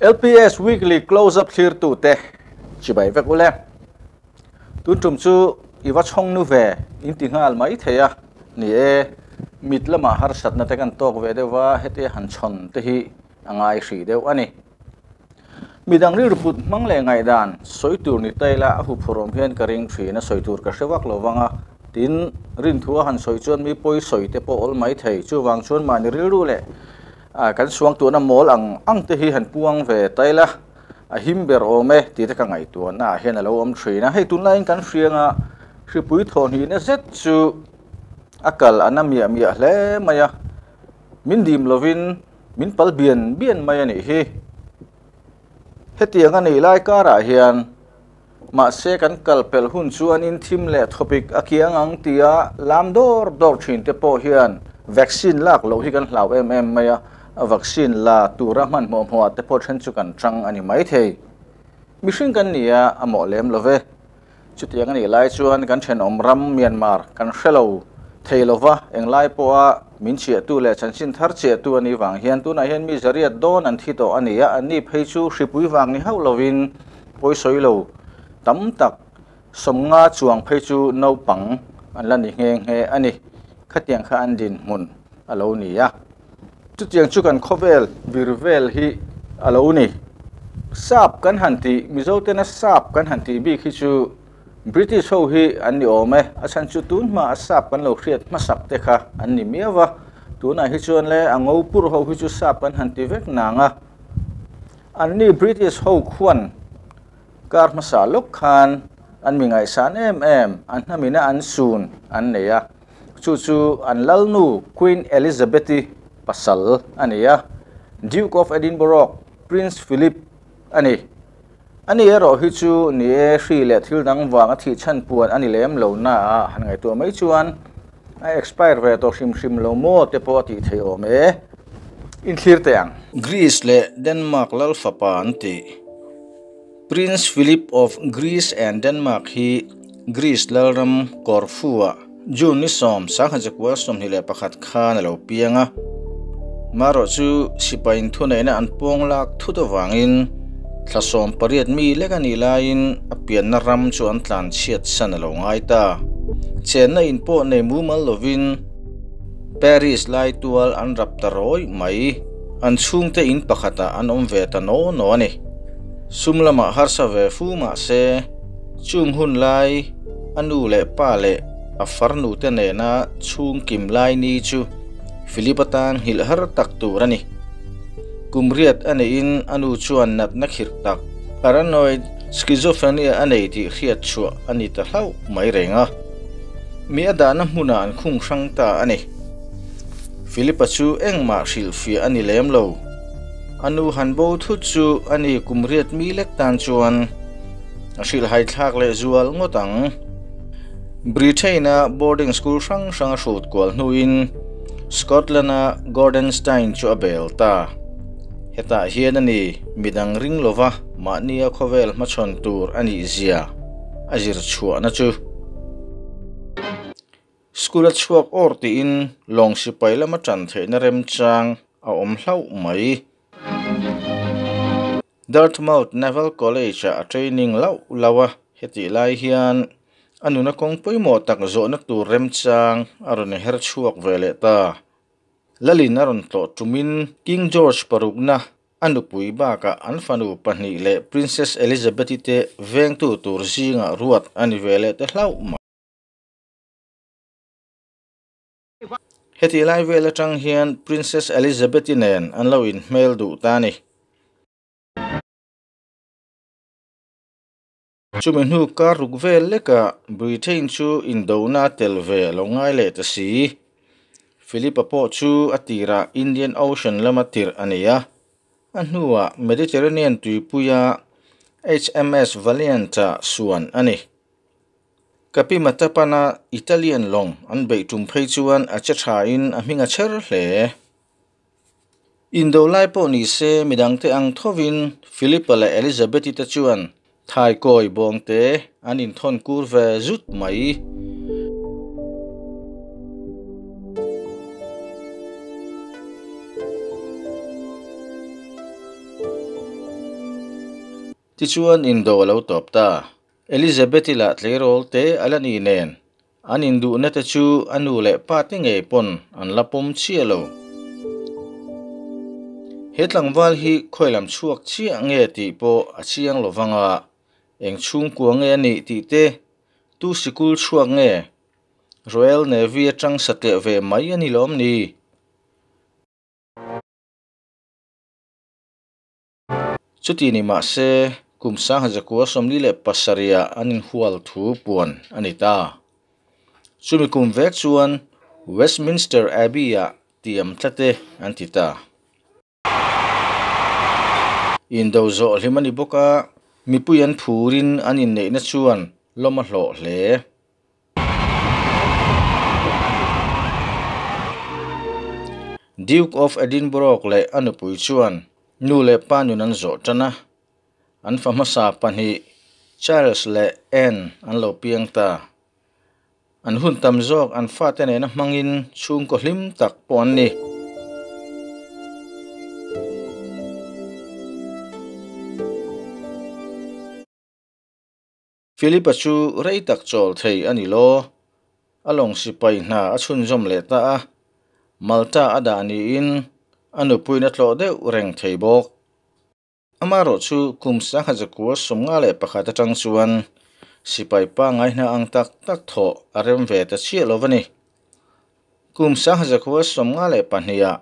LPS Weekly Close-up Clear tù tê chỉ bảy vẹt lên. tuân trùm chú y vắt hông nu về in tình hal mấy thế à nì e mít à har sát nà tê kan tóc về đeo và hết e hàn chon tê hi ngai sĩ đeo ani mi dang ri ruput mang le ngai dan soi tur ni tây la hu phurom hian karing thri na soi tur ka lô lo à tin rình thua han soi chuan mi poi soi tế po ol mai thei chú wang chuan ma ni ri ru le kan à, suang tuan mol ang ang te hi han puang ve taila a himber ome ti te ka ngai tuan na hen alo om threina hei tun lain kan hrianga hri pui thon hi na zet chu akal anamia mia hle maya min dim lovin min pal bian bian maya ni hi hetianga nei lai kara hian ma se kan kalpel hun chuan in thim le topic akiang ang tia lam dor dor thin te po hian vaccine lak lo hi kan hlau em em maya vaccine la tura man mo mo te po thren chu kan tang ani mai thei mihring kan nia amo lem love chutia kan lai chuan kan then omram myanmar kan hrelo theilova englai poa min chia tu le chanchin thar chia tu ani wang hian tu na hian mi zariat don an thi to ani a ani phei chu hripui wang ni hau lovin poi soilo tam tak somnga chuang phei chu no pang an la ni nge nge ani khatiang kha an din mun alo ni ya chu chiang chu kan khovel virvel hi alo ni sap kan hanti mizo tena sap kan hanti bi khi chu british ho hi an ni ome achan chu tun ma sap kan lo khriat ma sap te kha an ni mewa tuna hi chuan le ango pur ho hi chu sap kan hanti vek nanga an ni british ho khuan kar ma sa lok khan an mi ngai san em em an hna mina an sun an neya chu chu an lalnu queen elizabeth pasal ani ya Duke of Edinburgh Prince Philip ani ani ero hi chu ni e hri le thil dang wanga thi chan puan ani lem lo na han ngai tu mai chuan a expire ve to shim shim lo mo te po ti thei o me in thlir tang Greece le Denmark lal fa pan ti Prince Philip of Greece and Denmark hi Greece lalram Corfu June ni som sa khan jakwa som hi le pakhat khan lo pianga maro chu sipain thu nei na an pawng lak thu to wangin thlasawm pariat mi lek ani lain a pian na ram chu an tlan chiat san a lo ngai ta chen na in pawh nei mu mal lovin paris lai tual an rap ta mai anh chung te in ta an om ve ta no no ni sum lama har sa ve fu ma se chung hun lai anu le pa le a farnu te ne na chung kim lai ni chu Filipatan hilhar tak rani. Kumriat ane in anu chuan nap nakhirtak Paranoid schizophrenia ane di khiat chua anita lau hlau mai renga. Mi adana muna khung sang ta ane. Philippa eng ma shil fi lau Anu hanbo thu chu ani kumriat mi lek tan chuan. Ashil hai le zual ngotang. Britain boarding school sang sang shot kwal nuin. in Scotlandna Gordon Stein chu abel ta heta hian ani midang ring lova ma nia khovel ma chon tur ani zia azir chua na chu school chuak or ti in long sipai lama chan the na rem chang a om Lau mai Dartmouth Naval College a training lau lawa heti lai hian anuna kong pawimawh tak zawhna tur remchang a rawn her chhuak ve leh ta lalin a rawn tlawh tumin king george parukna a nupui bakah an fanu pahnih leh princess elizabeth ite veng tu tur zingah ruat a ni ve leh te hlauhma heti lai ve la tang hian princess elizabeth inen an lo mail du duh chumi nu ka ruk leka le ka britain chu indona tel ve lo ngai le ta si philippa po chu atira indian ocean lamatir ania anhua mediterranean tui puya hms valianta suan ani kapi matapana italian long an be tum phei chuan a cha tha in a minga cher hle indolai po ni se midang te ang thovin philippa le elizabeth ta chuan thai coi bong te anin thon kur ve rút máy. ti chuan in do lo top ta elizabeth la tlerol te alani nen anin du na te chu anu le pa te nge pon an lapom hết hetlang wal hi khoilam chuak chi ange ti po lo achiang lovanga eng chung kuang nghe ani ti te tu sikul chuang nge Royal Navy atang sake ve mai ani lom ni chuti ni ma se kum sang ha zakua somli le pasaria anin hual thu puan anita chumi kum vek chuan Westminster Abbey a tiam tlate antita in do zo bốc boka มีผู้ยันผูรินอันอินเนชวนล้มหล่อเหลดิวค์ออฟเอดินบร็อกแลยอันผู้ชวนนูเลปานยูนันโจชนะ อันฟังมาสาปันฮีชาร์ลส์เละแอนอันเลาเพียงตา อันหุ่นตำโจกอันฟาเตเนนมังอินชุงกอลิมตักปอนนี่ Philip chu rei tak chol thei ani lo along si pai hna a chhun zom le ta a malta ada ni in anu puina tlo de reng thei bok amaro chu kumsa hajaku somnga le pakhat atang chuan sipai pa ngai hna ang tak tak tho arem ve ta chi lo vani kumsa hajaku somnga le pahnia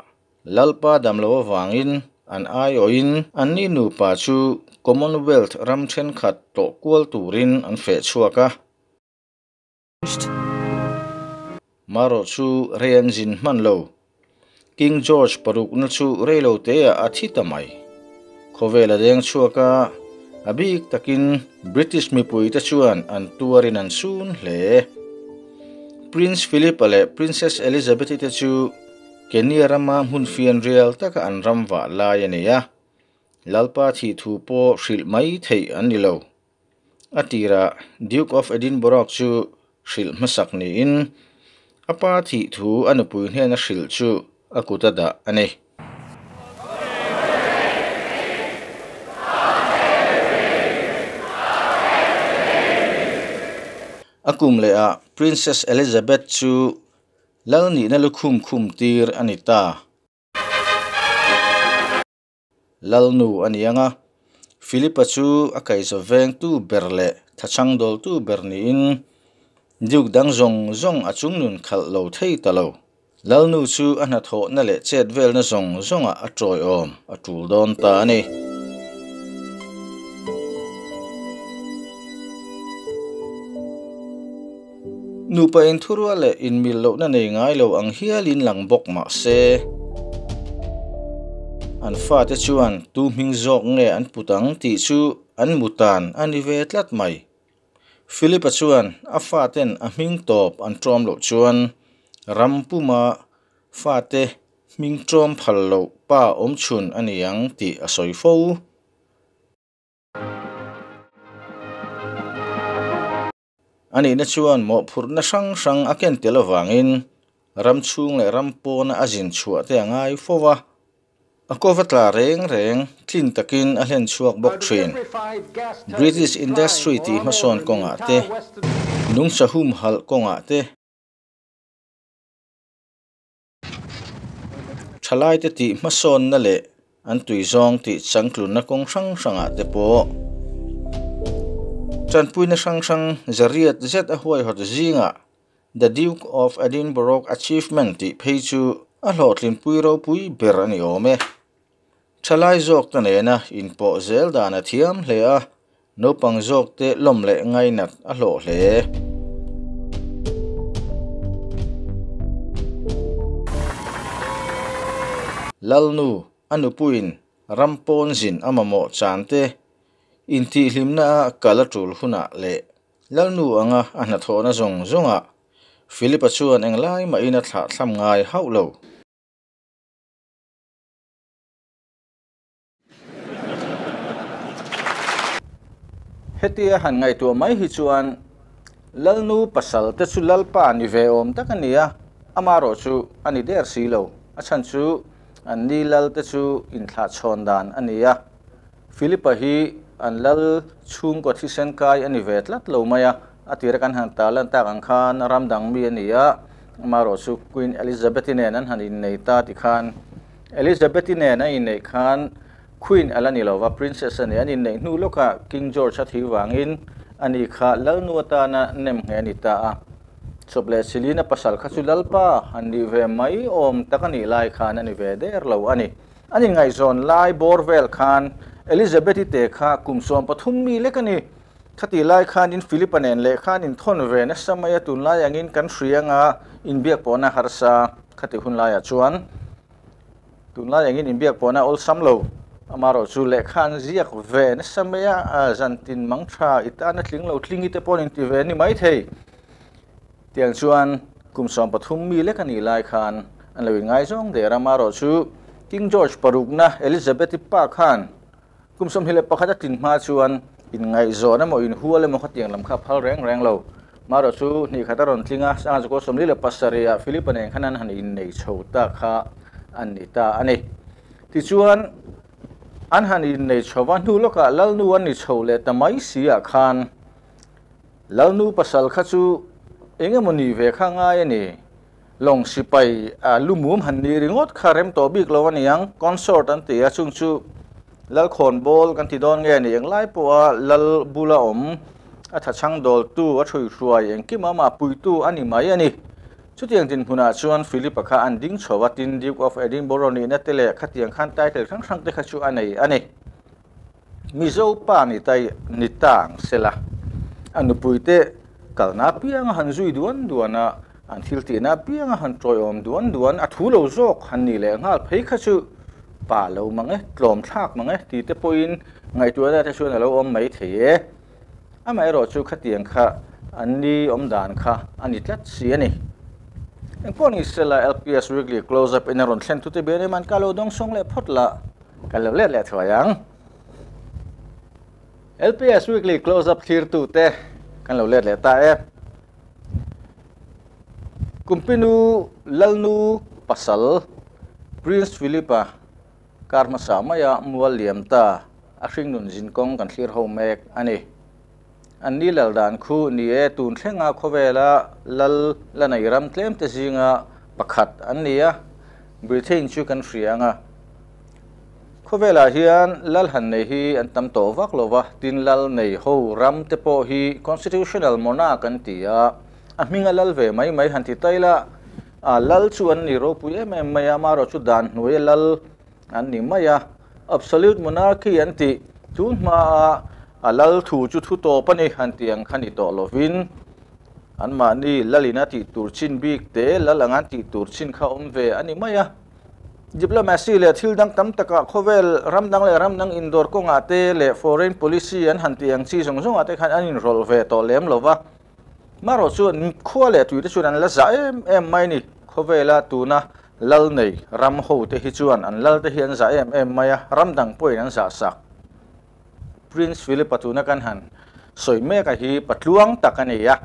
lalpa damlo wangin an ayoin an ni nu pa chu commonwealth ramthen khat to kual turin an fe chuaka maro chu rian jin man lo king george paruk na chu lo te a athi tamai Khovela deng chuaka abik takin british mi pui ta chuan an tuarin an sun hle prince philip ale princess elizabeth te chu kenya rama hun fian real taka an ramwa lai ania lalpa thi thu po shil mai thei anilo atira duke of edinburgh chu shil masak ni in apa thi thu anupui hne na shil chu akuta da ani akum le a princess elizabeth chu lalni na lukhum khum tir anita lalnu anianga philipa chu akai zo veng tu berle thachang dol tu berni in juk dang zong zong achung nun khal lo thei talo lalnu chu ana tho na le chet vel na zong zong a atroi om atul don ta ni nupain pa in thurwa in lo na nei ngai lo ang hialin lang ma se an fa te chuan tu hming zawk nge an putang ti chu an mutan ani ve tlat mai philip chuan a fa ten a hming top an trom lo chuan rampuma fa te hming trom phal lo pa om chun ani ang ti a soi fo ani na chuan mo phur na sang sang a ken telawangin ram chung le ram pon a jin chhuate angai fowa a ko vatla reng reng thin takin a hlen chuak bok thin british industry ti mason konga te nung sa hal konga te thalai te ti mason na le an tui zong ti changklun na kong sang sanga te po chan pui na sang sang zariat zet a hot zinga the duke of edinburgh achievement ti phei chu a lo pui ro pui ber ani ome thalai zawk ta nena in po zel dana thiam hle a no pang zawk te lom le ngay nat a lo hle e. lalnu anupuin rampon zin amamo chante in ti hlimna kala tul huna le lalnu anga anatho na zong zonga philippa chuan englai ma ina thla ngay ngai haulo เตียหันไงตัวไม่ฮิจวนลลนูปัสสัลเตสุลลปานิเวอมตะกันเนียอามารอชูอันนี้เดอรสีโลอชันชูอันนี้ลลเตชูอินทรชอนดานอันนี้ฟิลิปปีอันลลชุมกที่เซนกายอันนี้เวทลัดโลมายาอธิรักันหันตาลันตากังขานรัมดังมีอันนี้อามารอชูควีนเอลิซาเบตินเนนันหันอินเนตาติขานเอลิซาเบตินเนนันอินเนคานควีนอะไรนี่เราว่าพรินเซสเนี่ยอันนี้ในนู่นโลกะกิงจอร์จที่วางอินอันนี้ค่ะแล้วนัวตาน่ะเนมเฮนิตาสบเลสิลีน่ะพัสลขัสุดลปะอันนี้เวมมยอมตะกันนี่ไล่ขานันนี้เวเดอร์เราอันนี้อันนี้ไงจอนไล่บอร์เวลขานเอลิซาเบธิเตค่ะคุมซอมปฐุมมีเล็กนี่ขัดที่ไล่ขานินฟิลิปันเอนเล็กขานินทอนเวนสมัยตุนไล่ยังอินคันเสียงอ่ะอินเบียกปอนะฮาร์ซาขัดที่หุ่นไล่จวนตุนไล่ยังอินอินเบียกปอนะอัลซัมโลอมารจูเลขันเกเวนสมัยจันทินมังชาอิตาเนทิงเลาทิงอิตาปอนินทีเวนนี่ไม่ทเที่ยงชวนกุมสัมปทุมมีเลขันอีไลขันอันเลวง่ายงเดรามารจูกิงจอร์จปารุกนะเอลิซาเบธิปาขันกุมสอมฮิเลปะจัดจินมาชวนอินไงโซนะมอินหัวเลมขัดเตียงลำคาพัลแรงแรงเลวมารจูนี่ขัดตอนทิ้งอ่ะสังกุสมลิเลปัสเรียฟิลิปเนงขันนันฮันอินในโชตาคาอันนิตาอันนี้ที่ชวนอันหันอินในชาวนูลกะลลนูอันนิชาวเลตไม่เสียขันลลนูปัสลขจูเองมันนีเวข้างง่ายนี่ลงสิไปลุมุมหันนีริงดคารมตัวบิกลวันยังคอนเสิร์ตอันตีาชุงชูลลคอนบอลกันที่ดอนแงนี่ยังไล่ปัวลลบุลาอมอัาช่างดอลตู้วัฐช่วยช่วยยังกิมามาปุยตู้อันนี้ไม่อันนี่ชุดยังจินพูนาชวนฟิลิปค่ะอันดิ้งชวัตินดิวออฟเอดินบรอนีนัตเตเลขัดยังขันใต้เตลทั้งทั้งเตคชัวอันไหนอันไหนมิโซปานิไตนิตังเซลาอันนุปุยเตกาลนาเปียงหันซุยดวนดวนะอันทิลตีนาเปียงหันจอยอมดวนดวนอัทูโลโซกหันนี่แหละงาเพคชูป่าเรามังเอ๊ะกลมชากมังเอ๊ะตีเตปุยนไงตัวได้เตชวนเราอมไม่เถอะอันไม่รอชูขัดยังค่ะอันนี้อมดานค่ะอันนี้ทัดเสียนี่ Engkau ni sila LPS weekly close up ini rontgen tu tiba ni man kalau dong song lepot lah kalau leh leh tu ayang. LPS weekly close up tier tu teh kalau leh leh tak eh. Kumpinu lalnu pasal Prince Philipa karma sama ya mual liam ta. Asing nun jinkong kan clear home make aneh. อันนี้เล่าดานคู่นี่ตูนเทงาโคเวลาลัลลนไอรำเคลมเตจิงาประคัดอันนี้อะบริเตนชูกันเรียงอะโคเวลาเฮียนลัลฮันในฮีอันตั้มโตวักโลวะดินลัลในฮูรำเตโปฮี c อ n s t i t u t i o n a l monarch กันตีอะอามิงลัลเวไม่ไม่หันที่ไตละอาลัลชวนนิโรปุยเมมยามารชุดดานน่วยลัลอันนี้ไม่อะ a b s o ล u t e m o น a r c h y อันตีทุนมาลลถูจุดทุโตปนิหันเตียงขันิโตลวินอันมานี่ลลินาติตูชินบีกเตลลังานติตูชินข้าอมเวอันนี้ไม่อะยิบละแมซี่เลทิลดังตั้มตะกะโคเวลรัมดังเลรัมดังอินดอร์กงอาเตเล foreign policy อันหันเตียงซีสงสงอาเตขันอันนี้โรลเวโตเลมลวะมารอชวนขั้วเลตุยที่ชวนอันละใจเอ็มไม่นี่โคเวลาตูนะลลในรรมโฮเตฮิจวนอันลลเตฮิียนใจเอ็มเอ็มไม่อะรัมดังป่วยนั้นสาสักรินซ์วิลปัตุนักันหันสวยเมฆหิปัตลวงตะกันเอียา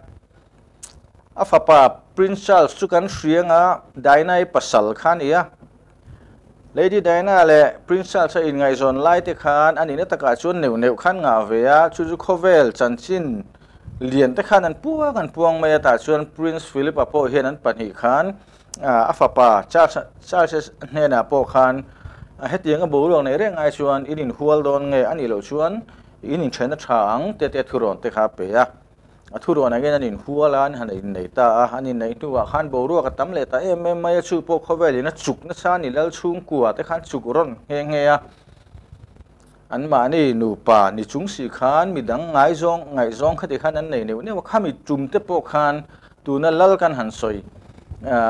อฟปาปรินซ์ชาร์ลสุกันเสียงอ่ะไดนายปัสสลขันเอียเลดี้ไดนาเล่ปรินซ์ชาร์ลจะอินไงจนไล่ติขันอันนี้นตะกาชวนเหนียวขันงาเวียชูจูโคเวลจันชินเลียนตะขันนั้นพวกันพวงเมียตาชวนปรินซ์วิลปัตโพเฮนันปัญหิขันอ่าอฟปาชาชาร์เซสเนนาโปขันนนนนนนอเฮ็ดยังก็บูรองในเรื่องไอชวนอินินฮัวดอนเงอันนี้เราชวนอินินเชนช่างเตะเตะทุรนเตะขาไปอ่ะทุรนไงนั่นอินฮัวล้านฮันอินในตาอันนี้ในตัวขันบูร่งก็ตั้มเลยตาเอ็มเอ็มไม่ชูโกเขาเลยนะจุกนะชาหนีแล้วชุงกัวแต่ขันจุกร้อนเฮงเฮียอันมานี่หนูป่านี่จุงสีขันมีดังไงซองไงซองขัดขันนั่นในเนี่ยว่าข้ามีจุ่มเตะโกขันตัวนั้นแล้วกันหันซอย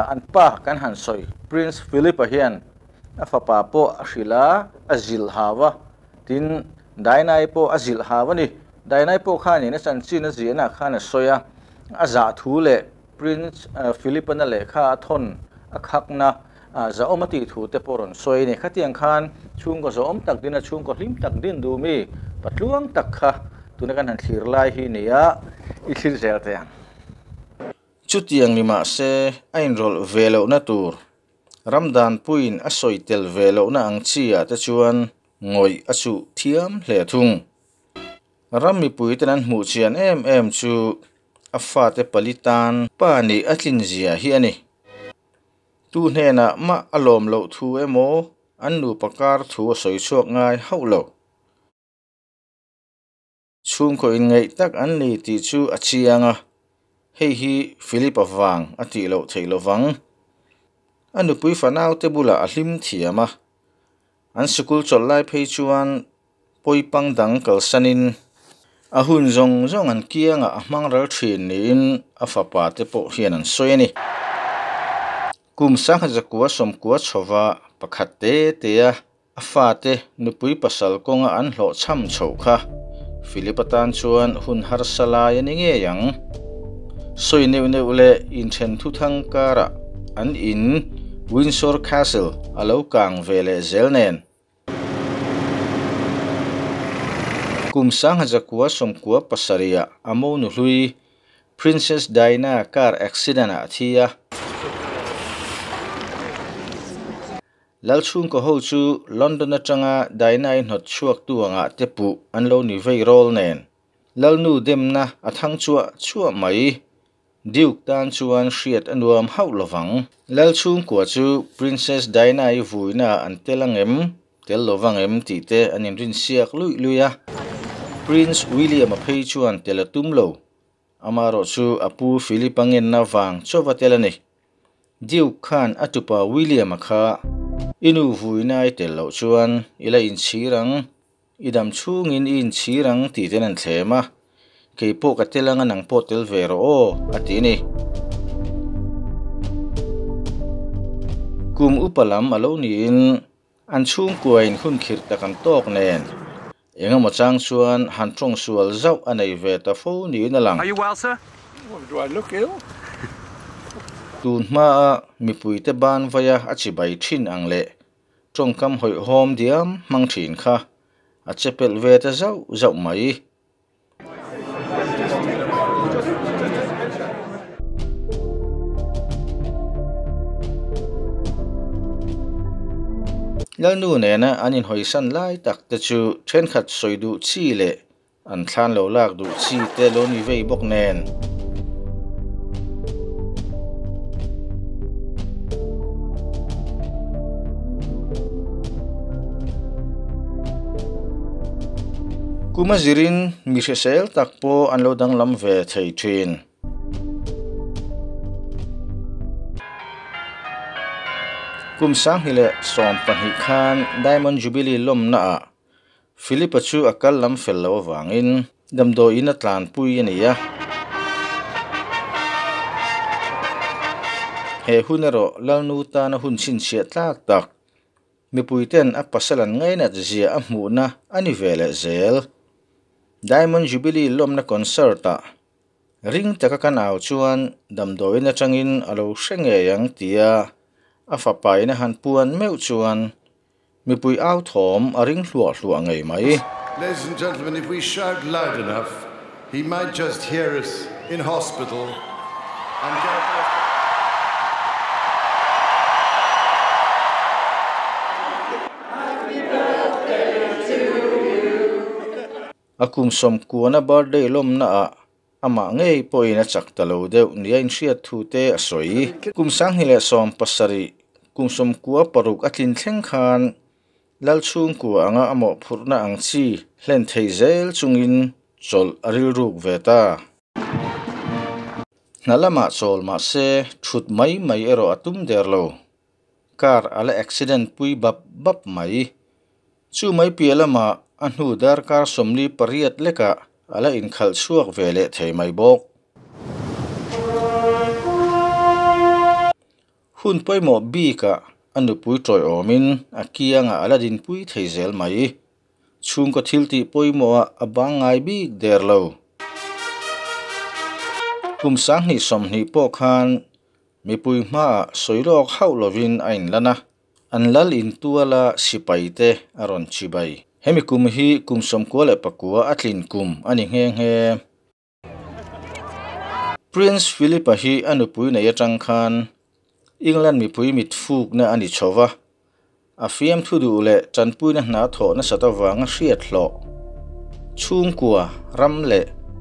อันป้ากันหันซอยปรินซ์ฟิลิปเฮียนอฟปาปโอชิลาอาจิลฮาวะทินไดนายปโออาจิลฮาวะนี่ไดนายปโอข้านี่นะสันซีนะเจนะข้านะโซยาอาจะทูเล่พรินซ์ฟิลิปปินส์เล่ข้าทนอาคักนะอาจะอมติทูเตปอรนโซยนี่ข้าเตียงข้านช่วงก็จะอมตักดินนะช่วงก็ลิมตักดินดูมีปัดล่วงตักค่ะตุนักนาันสีลายหีนเนี่ยอิสิเซลเตียงชุดยังนี่มาเซอินโรลเวลอนัทูร์ ramdan puin a soitel velo na ang chia te chuan ngoi a chu thiam hle thung rammi pui ten an hmu chian em em chu a fa te palitan pa ni a zia hi ani tu hne na ma alom lo thu emo an nu pakar thu soi chuak ngai hau lo chung ko in ngai tak an ni ti chu a chianga hei hi philip avang ati lo thei lo wang anh anupui fanau te bula ahlim thiam a an sikul chawllai phei chuan poipang dang kalsanin a hun zong zong an kianga a hmang ral thin niin a fapa te pawh hian an sawi ni cua sang hajakua somkua chowa pakhat te te a a anh te nupui pasal konga an hlo cham chho kha filipatan chuan hun har salai ani nge yang soi neu neu le in then thu thang kara anh in Windsor Castle ở lâu càng về lệ dễ nền. Cùng sáng hạt của sông của Pasaria, amo nụ lui Princess Diana car accident à thia. À. Lal chung ko hou chu London atanga Diana in hot chuak tuanga tepu anlo ni vei rol nen. Lal na demna athang chua chua mai Duke tan chuan hriat anuam hau lovang lal chung kwa chu Princess Diana vui anh i vuina an telangem tel lovangem ti anh em rin siak lùi à. Prince William a phei chuan telatum lo amaro chu apu Philip angen na wang chowa telani Duke Khan atupa William akha inu vuina i tel lo chuan là in chirang idam chungin in chirang ti ten an thlema ke po ka telanga nang po tel vero o oh, ati ni kum upalam alo ni in an chung kuain hun khir ta kan tok nen enga mo chang suan han trong sual zau anei ve ta fo ni na lang are you well sir well, do i look ill tun ma mi pui te ban vaya achi bay chin ang le trong kam hoi hom diam mang chin kha at chepel ve ta zau zau mai lần nữa nè anh em nena anin lại đặc biệt chú chu khát khat soidu chi lệ anh than lâu lak du chi te lo ni vei bok nen kuma zirin mi se sel tak po anh lâu đang làm ve thei thin kumsang hile som panhi khan diamond jubilee lom na a philip chu akal lam fel lo wangin damdo in atlan pui ania he hunero lalnu ta na hun sin sia tlak tak mipuiten a pasalan ngai na zia a mu na ani vele zel diamond jubilee lom na a ring taka kanaw chuan damdoin atangin alo hrenge yang tia a fa pai na han puan meu chuan mipui au thom a ring hlua hlua ngei mai Ladies and gentlemen, if we shout loud enough, he might just hear us in hospital and get... อาคุมสมควรนะบาร์เดลมนะอามาเงยปอยนะจักตะโลเดวนี่อินเชียทูเตอสวยคุมสังฮิเลสอมปัสสริ kungsam kua paruk atlin thleng khan lalchung kua anga amo purna ang chi hlen thei zel chungin chol aril ruk veta nalama chol ma se thut mai mai ero atum derlo kar ala accident pui bap bap mai chu mai pialama anhu dar kar somli pariat leka ala in khal chuak vele thei mai bok hun poimo bi ka anu pui troi omin akianga aladin pui theizel mai chung ko pui poimo a bangai bi derlo kum sang ni som ni po khan mi pui ma soirok hau lovin ain lana an lal in tuala sipai te aron chibai hemi kum hi kum som ko le pakua atlin kum ani heng he Prince Philip hi anupui na yatang khan England mi pui mit fuk na ani chowa a fiam thu du le chanpui na hna tho na sata wanga hriat hlo chung kwa ram le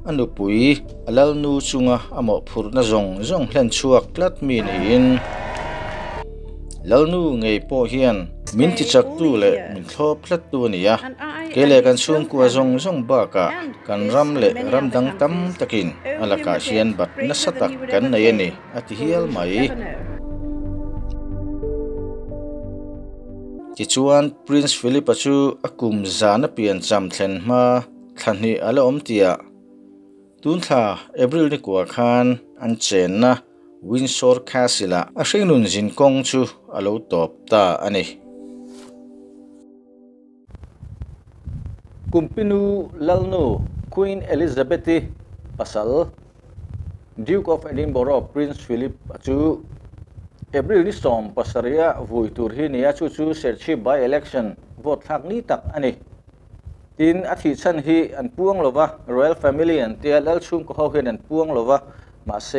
anu pui alal nu chunga amo phur na zong zong hlen chuak plat min in lalnu ngei po hian min ti chak tu le min thlo plat tu nia kele kan sum kwa zong zong ba ka kan ram le ram dang tam takin alaka hian bat na satak kan nei ani ati hial mai chỉ chuan prince philip chu akum zana pian cham thlen ma thani ala om tia tun tha april ni kwa khan an chen na windsor castle a hring nun jin kong chu alo top ta ani kumpinu lalno queen elizabeth pasal duke of edinburgh prince philip chu เอบริลนี้สมปัสรียะวุ่ยตุรีเนียชูชูเสร์ชีบายเอเล็กชันวอหทักนี้ตักอันนี้ทินอาทิตย์ฉันฮีอันพวงลวะรอยัลแฟมิลี่อันทีเอลเอลชุมก็เข้าเห็นอันพวงลวะมาเซ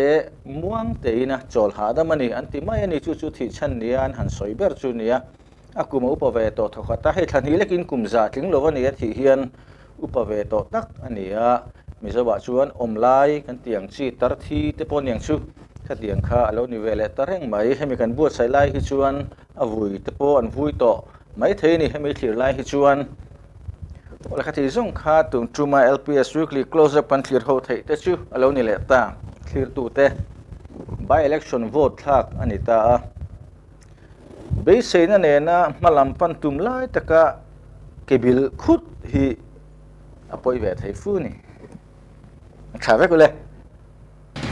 ม้วงเตยนะจอลหาดมันนี่อันที่ไม่เนี่ยชูชูทิชันเนียนหันสอยเบอร์จูเนียอากูมาอุปเวทต่อทขวัตให้ทันฮีเล็กอินกุมจ่าทิ้งลวะเนียทิ่เฮียนอุปเวทต่อตักอันนี้มีสวัชวนอมไลกันเตียงชีตัดที่เตปนอย่างชูขัดยงข้าแล้วนี่เวลตาเร่งไหมให้มีการบวชใส่ไล่ฮิจวนอวุยตะโพอันวุยโตไม่เทนี่ให้มีถี่ไล่ฮิจวนแล้วขัดที่ส่งข้าตึงจูมาเอลพีเอสวิกลี close up กันที่เราไทยแต่ชแล้วนี่แหละตาที่ตูเต้ by election vote ทักอันนี้ตาเบสเซนเนี่ยนะมาลำพันตุมไล่ตะกะเกบิลขุดฮีอปอยเวทไทฟูนี่ชาเวกูเลย